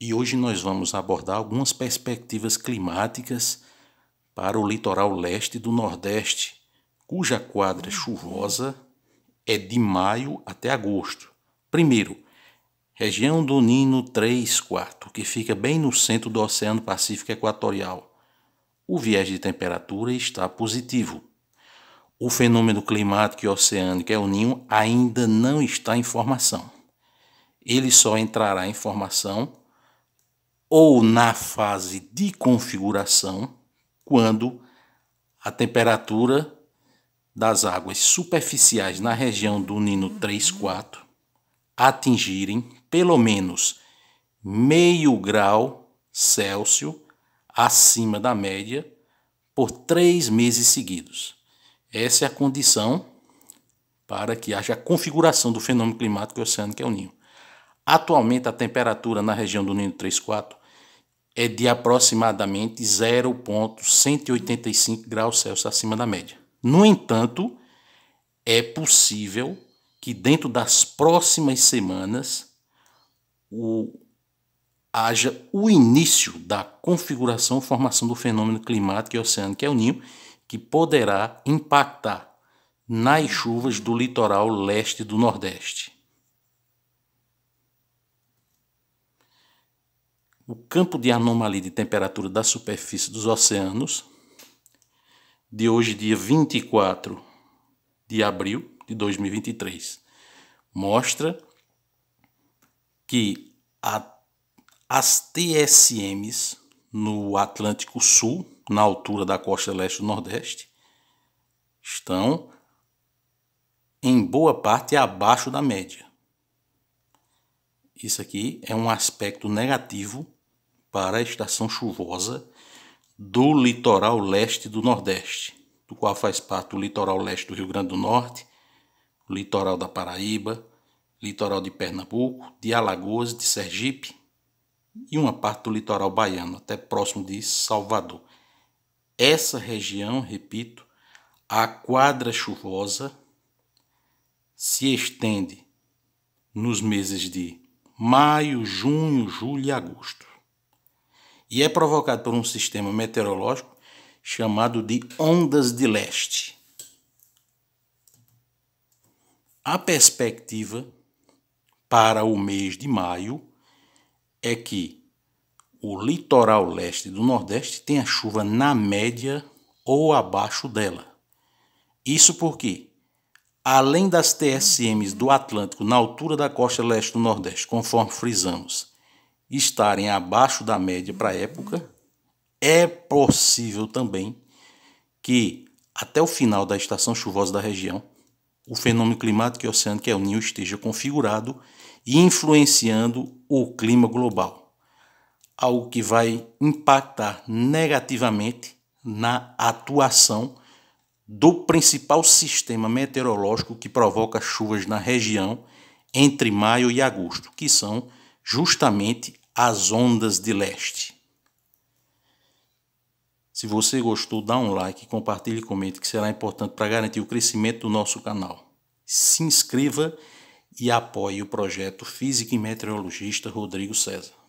e hoje nós vamos abordar algumas perspectivas climáticas para o litoral leste do Nordeste, cuja quadra uhum. chuvosa é de maio até agosto. Primeiro, região do Nino 3, 4, que fica bem no centro do Oceano Pacífico Equatorial. O viés de temperatura está positivo. O fenômeno climático e oceânico o Ninho ainda não está em formação. Ele só entrará em formação ou na fase de configuração, quando a temperatura das águas superficiais na região do Nino 34 atingirem pelo menos meio grau Celsius acima da média por três meses seguidos. Essa é a condição para que haja a configuração do fenômeno climático oceânico que é o Ninho. Atualmente, a temperatura na região do Ninho 34 é de aproximadamente 0,185 graus Celsius acima da média. No entanto, é possível que dentro das próximas semanas o, haja o início da configuração e formação do fenômeno climático e oceânico, que é o Ninho, que poderá impactar nas chuvas do litoral leste do Nordeste. o campo de anomalia de temperatura da superfície dos oceanos, de hoje, dia 24 de abril de 2023, mostra que a, as TSMs no Atlântico Sul, na altura da costa leste do Nordeste, estão em boa parte abaixo da média. Isso aqui é um aspecto negativo para a estação chuvosa do litoral leste do Nordeste, do qual faz parte o litoral leste do Rio Grande do Norte, o litoral da Paraíba, litoral de Pernambuco, de Alagoas, de Sergipe e uma parte do litoral baiano, até próximo de Salvador. Essa região, repito, a quadra chuvosa se estende nos meses de maio, junho, julho e agosto e é provocado por um sistema meteorológico chamado de ondas de leste. A perspectiva para o mês de maio é que o litoral leste do Nordeste tenha chuva na média ou abaixo dela. Isso porque, além das TSMs do Atlântico na altura da costa leste do Nordeste, conforme frisamos, estarem abaixo da média para a época, é possível também que até o final da estação chuvosa da região, o fenômeno climático e oceânico que é o Ninho esteja configurado e influenciando o clima global, algo que vai impactar negativamente na atuação do principal sistema meteorológico que provoca chuvas na região entre maio e agosto, que são justamente as Ondas de Leste. Se você gostou, dá um like, compartilhe e comente, que será importante para garantir o crescimento do nosso canal. Se inscreva e apoie o projeto Físico e Meteorologista Rodrigo César.